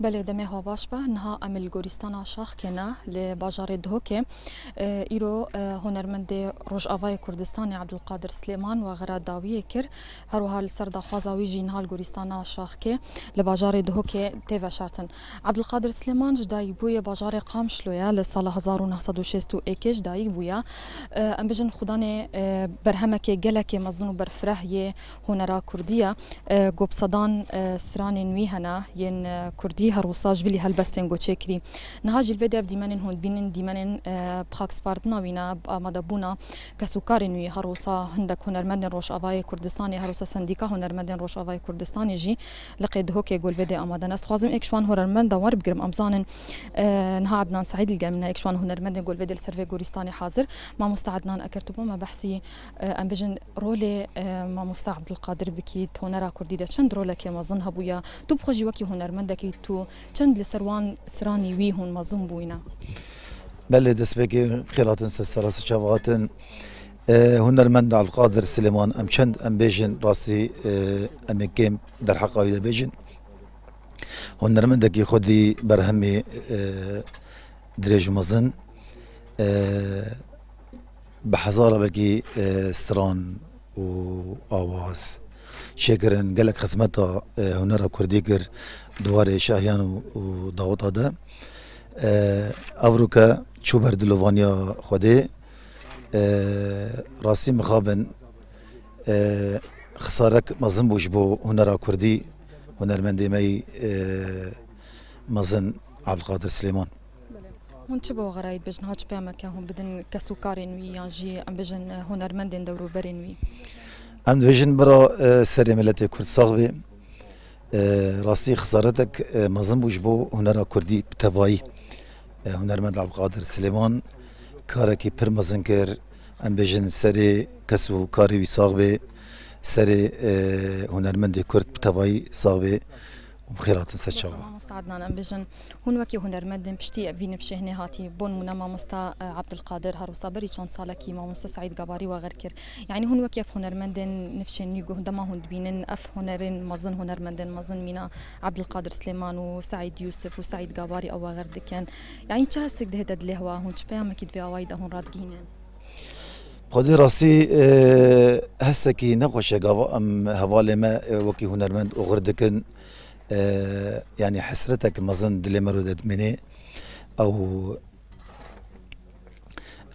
بله دمه ها باش با نها امل گوریستانا شاخ کنا لباجار دهوکه اه، ایرو اه، هنرمند روش آوای کردستان عبدالقادر سلیمان و غرا داویه کر هرو وها لسر دا خوزاوی جین جینها گوریستانا آشاخ که لی لباجار دهوکه تیوه شرطن عبدالقادر سلیمان جدای بوی باجار قامشلویا لسال 1961 جدای بویا اه، ام بجن خودان برهمک گلک مزن و مزنو یه هنرا کردیا گوبصدان سران نوی هنه ین کردی دي بلي دی هەڕووساژ بلی هەلبەستێنگۆ چێکری نهاژیل بێ دەف دیمەن هوند بینن دیمەن پخاکسپارت آه، ناوینە ئامادەبوونا آه، کەسوکاری نوێی هەڕوسا هەندێک هوەرمەندن ڕۆژاوای کوردستانی هەروسە سندیکا هوەرمەندن ڕۆژاوای کوردستانی ژی لە قێدهۆکێ گلبێدێ ئامادە نستخوازم ئێکشوان هوەرمەندە دوار بگرم ئەمزانن آه، نها عدنان سعيد الجامنة إكشوان هنرمند نقول بدل سيرفي كردستاني حاضر ما مستعدنا أكرتبو ما بحسي أم بجن رولي ما مستعد القادر بكيت هنرا كرديدة شند رولا كي ما ظنها بويا تو بخجي وكي هنرمند كي تو و چەند لە سەروان سرانی وی هون اه، هنر من دعال قادر سلیمان ام چند ام القادر سلمان اه، ام چەند در حق ڕاستی ئەمێکم هنر من دکی خودی بەرهەمی اه، درێژ مزن به حەزارە بگی سران و آواز şekirin gelek hizmeta e, hunera kurdî kir duwarê şahiyan û daweta de Evroke çû ber dilovaniya Xwedê rastî mixabin xisarek mezin bû ji bo hunera kurdî hunermendê me mezin Abdilqadir Silêman. Hûn çi bo xerayî bêjin haç peyameke hûn bidin kesûkarên wî yan jî em bêjin hunermendên dewroberên wî. ام دویژن برا سری ملت کرد ساغبی راستی خسارتک مزم بوش بو هنر کردی بتوایی هنرمند عبدالقادر سلیمان کارکی پر مزن کر ام بیژن سری کسو کاری وی ساغبی سری هنرمند کرد بتوایی ساغبی ان شاء الله مستعدنا انا بجن هون وكي رمدن بشتي فين بشي هنا هاتي بون منما مستا عبد القادر هارو صابري شان صالكي كيما مستا سعيد قباري وغير كير يعني هون وكي هون رمدن نفشن يجو دما هون بينن اف هنرن مزن هنرمند مزن مينا عبد القادر سليمان وسعيد يوسف وسعيد قباري او غير دكان يعني تشاسك دهدد الهوا هون شبيا ما كيد في اوايد هون رادقينه خودی راستی اه، هست که نخوشه گاو ام حواله ما اه، وکی هنرمند اغردکن آه، يعني حسرتك مظن دلي مرودة مني أو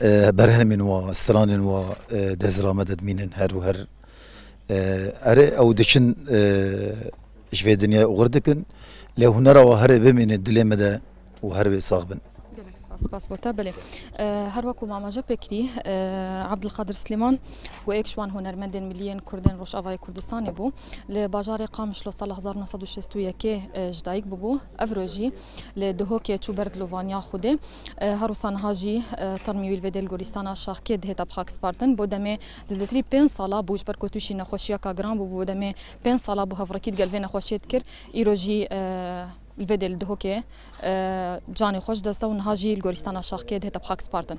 آه، برهن من واستران و آه، دزرا مدد من هر و هر أري أو دشن شفي دنيا غردكن لو هنرى وهرب من الدليمة ده وهرب صاغبن спасибо بله آه، هر وەکو ماماژە پێکری آه، عبدقادر سلمان و ئەکشوان هوەرمەندێن میلیەن کوردن ڕۆژاوای کوردستانی بوو لە باژارێ قامش لە سال آه، 1960 ژدایک ببوو ئەف ڕۆژی لە دهۆکێ چوو بەرگلوڤانیا خودێ غوريستانا شاخ كيد هيتا بخاك سبارتن بو بۆ دەمێ بين صلا بو جبر كوتوشي نەخۆشیە کاگران بوو بو دەمێ بين صلا بو هەڤڕکیت گەلوێ نەخۆشیت کرد ايروجي الفيدل دهوكي آه، جاني خوش دستا ونهاجي الجوريستانا شاخكيد هتا بخاك سبارتن